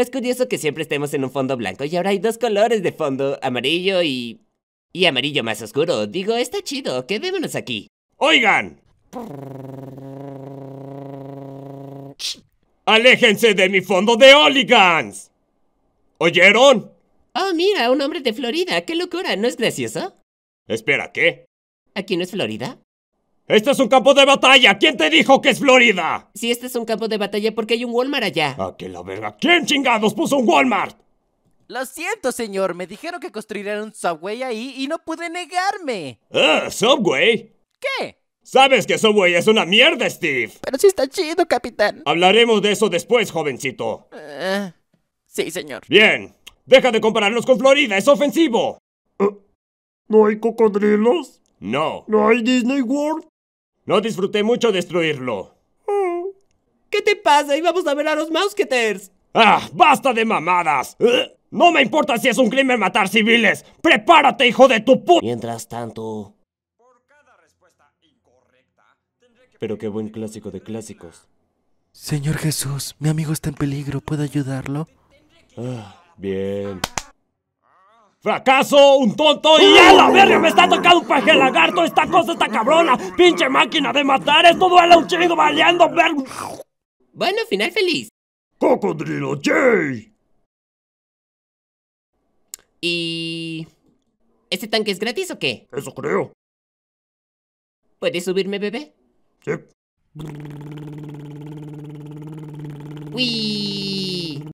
es curioso que siempre estemos en un fondo blanco y ahora hay dos colores de fondo, amarillo y... Y amarillo más oscuro. Digo, está chido, quedémonos aquí. ¡Oigan! ¡Aléjense de mi fondo de Oligans! ¿Oyeron? Oh, mira, un hombre de Florida. ¡Qué locura! ¿No es gracioso? Espera, ¿qué? ¿Aquí no es Florida? ¡Este es un campo de batalla! ¿Quién te dijo que es Florida? Si este es un campo de batalla, porque hay un Walmart allá? ¡Ah, que la verga! ¿Quién chingados puso un Walmart? Lo siento, señor. Me dijeron que construirían un Subway ahí y no pude negarme. ¡Ah, Subway! ¿Qué? Sabes que Subway es una mierda, Steve. Pero sí está chido, capitán. Hablaremos de eso después, jovencito. Eh, sí, señor. Bien. Deja de compararnos con Florida, es ofensivo. Eh, ¿No hay cocodrilos? No. ¿No hay Disney World? No disfruté mucho destruirlo. ¿Qué te pasa? Íbamos a ver a los mosqueteros ¡Ah! ¡Basta de mamadas! Eh, no me importa si es un crimen matar civiles. ¡Prepárate, hijo de tu puta! Mientras tanto... Pero qué buen clásico de clásicos. Señor Jesús, mi amigo está en peligro. ¿Puedo ayudarlo? Ah, bien. Fracaso, un tonto y a la verga me está tocando un paje lagarto. Esta cosa está cabrona. Pinche máquina de matar. Esto duele un chingo baleando, verga. Bueno, final feliz. Cocodrilo J. Y... ¿Este tanque es gratis o qué? Eso creo. ¿Puedes subirme, bebé? Sí. Uy.